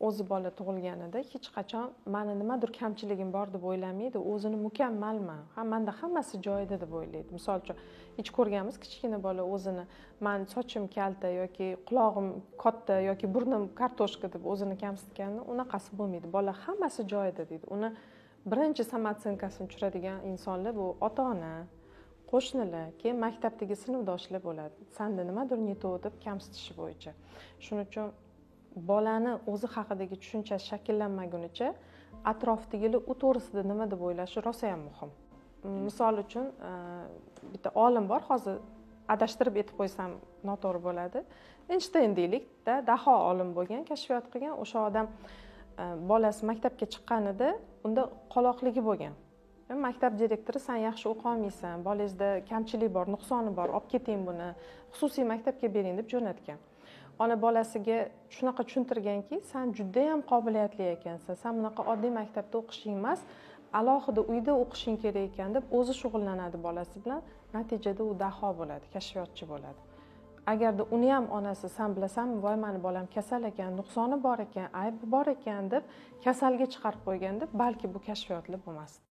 o'zi bola tug'ilganida hech qachon mani nimadir kamchiligim bor deb o'ylamaydi o'zini mukammalman ha manda hammasi joyida deb o'ylaydi misol uchun hech ko'rganmiz kichkina bola o'zini mani sochim kalta yoki qulog'im katta yoki burnim kartoshka deb o'zini kamsitganini unaqasi bo'lmaydi bola hammasi joyida deydi uni birinchi samootsinkasini tushiradigan insonlar bu ota ona qo'shnilar keyin maktabdagi sinfdoshlar bo'ladi sanda nimadir не deb kamsitishi bo'yicha shuning uchun bolani o'zi haqidagi tushunchasi shakllanmagunicha atrofdagilar u to'g'risida nima deb o'ylashi rosa ham muhim misol uchun e, bitta olim bor hozir adashtirib aytib qo'ysam noto'g'ri bo'ladi eynshteyn deylikda daho olim bo'lgan kashfiyot qilgan o'sha odam e, bolasi maktabga chiqqanida unda qoloqligi bo'lgan e, maktab direktori san yaxshi o'qiy olmaysan bolangizda kamchilik bor nuqsoni bor olib keting buni xususiy maktabga bering deb jo'natgan ona bolasiga shunaqa tushuntirganki san judayam qobiliyatli ekansan san bunaqa oddiy maktabda o'qishing emas alohida uyda o'qishing kerak ekan deb o'zi shug'ullanadi bolasi bilan natijada u daho bo'ladi kashfiyotchi bo'ladi agarda uni ham onasi san bilasanmi voy mani bolam kasal ekan nuqsoni bor ekan aybi bor ekan deb kasalga chiqarib qo'yganda balki bu kashfiyotlar bo'lmasdi